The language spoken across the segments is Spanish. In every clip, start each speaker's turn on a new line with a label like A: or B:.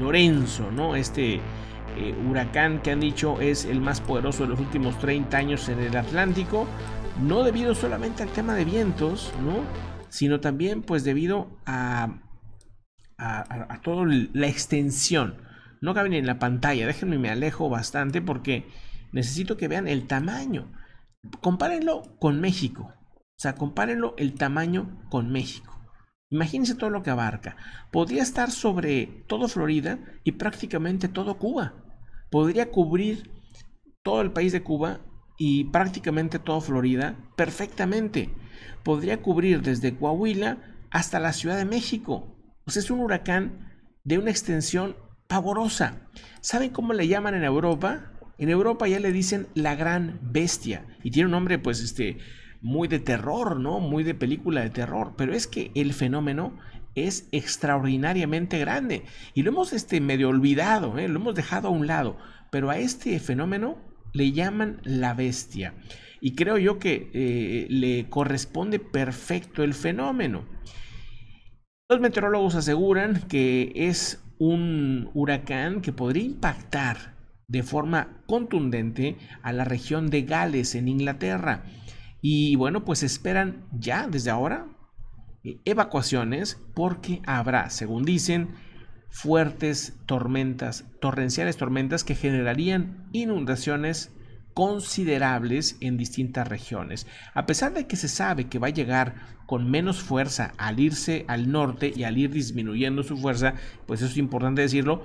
A: Lorenzo, ¿no? Este eh, huracán que han dicho es el más poderoso de los últimos 30 años en el Atlántico, no debido solamente al tema de vientos, ¿no? Sino también pues debido a, a, a toda la extensión. No caben en la pantalla, déjenme me alejo bastante porque necesito que vean el tamaño. Compárenlo con México. O sea, compárenlo el tamaño con México. Imagínense todo lo que abarca. Podría estar sobre todo Florida y prácticamente todo Cuba. Podría cubrir todo el país de Cuba y prácticamente todo Florida perfectamente. Podría cubrir desde Coahuila hasta la Ciudad de México. Pues es un huracán de una extensión pavorosa. ¿Saben cómo le llaman en Europa? En Europa ya le dicen la gran bestia y tiene un nombre pues este muy de terror, ¿no? Muy de película de terror, pero es que el fenómeno es extraordinariamente grande y lo hemos este, medio olvidado, ¿eh? lo hemos dejado a un lado, pero a este fenómeno le llaman la bestia y creo yo que eh, le corresponde perfecto el fenómeno. Los meteorólogos aseguran que es un huracán que podría impactar de forma contundente a la región de Gales en Inglaterra. Y bueno, pues esperan ya desde ahora evacuaciones porque habrá, según dicen, fuertes tormentas, torrenciales tormentas que generarían inundaciones considerables en distintas regiones. A pesar de que se sabe que va a llegar con menos fuerza al irse al norte y al ir disminuyendo su fuerza, pues eso es importante decirlo,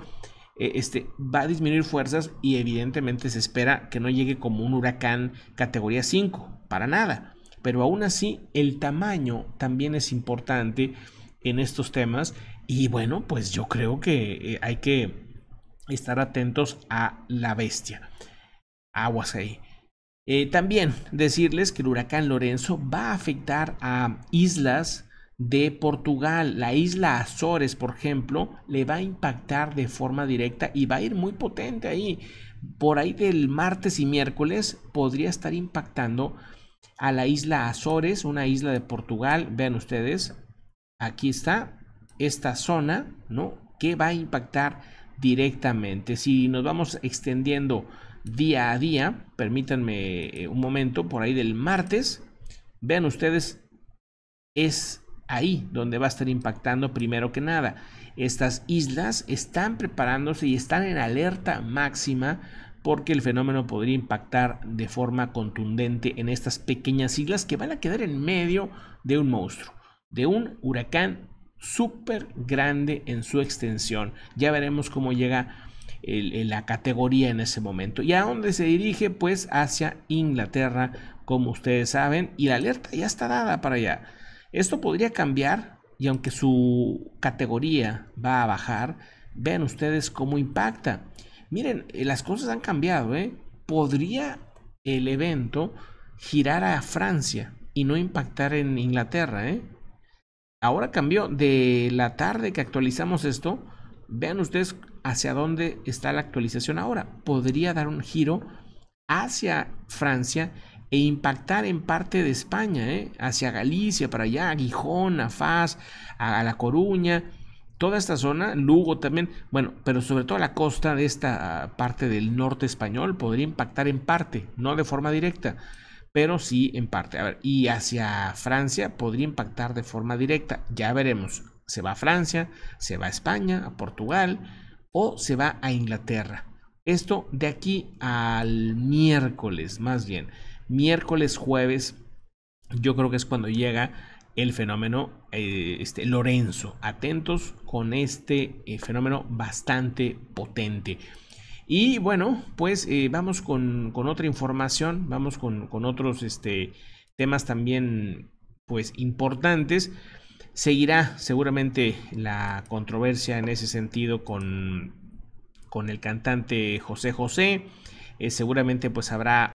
A: eh, este, va a disminuir fuerzas y evidentemente se espera que no llegue como un huracán categoría 5, para nada. Pero aún así, el tamaño también es importante en estos temas y bueno, pues yo creo que eh, hay que estar atentos a la bestia. Aguas ahí. Eh, también decirles que el huracán Lorenzo va a afectar a islas de Portugal, la isla Azores, por ejemplo, le va a impactar de forma directa y va a ir muy potente ahí. Por ahí del martes y miércoles podría estar impactando a la isla Azores, una isla de Portugal. Vean ustedes, aquí está esta zona, ¿no? Que va a impactar directamente. Si nos vamos extendiendo día a día, permítanme eh, un momento, por ahí del martes, vean ustedes, es ahí donde va a estar impactando primero que nada. Estas islas están preparándose y están en alerta máxima porque el fenómeno podría impactar de forma contundente en estas pequeñas islas que van a quedar en medio de un monstruo, de un huracán súper grande en su extensión. Ya veremos cómo llega la categoría en ese momento. ¿Y a dónde se dirige? Pues hacia Inglaterra, como ustedes saben, y la alerta ya está dada para allá. Esto podría cambiar y aunque su categoría va a bajar, vean ustedes cómo impacta. Miren, eh, las cosas han cambiado, ¿eh? Podría el evento girar a Francia y no impactar en Inglaterra, ¿eh? Ahora cambió de la tarde que actualizamos esto. Vean ustedes hacia dónde está la actualización ahora. Podría dar un giro hacia Francia e impactar en parte de España, ¿eh? hacia Galicia, para allá, a Gijón, a Faz, a La Coruña, toda esta zona, Lugo también, bueno, pero sobre todo la costa de esta ah, parte del norte español podría impactar en parte, no de forma directa, pero sí en parte. A ver, y hacia Francia podría impactar de forma directa, ya veremos. Se va a Francia, se va a España, a Portugal o se va a Inglaterra. Esto de aquí al miércoles, más bien miércoles, jueves, yo creo que es cuando llega el fenómeno eh, este, Lorenzo. Atentos con este eh, fenómeno bastante potente. Y bueno, pues eh, vamos con, otra información, vamos con, otros este, temas también pues importantes. Seguirá seguramente la controversia en ese sentido con, con el cantante José José. seguramente pues habrá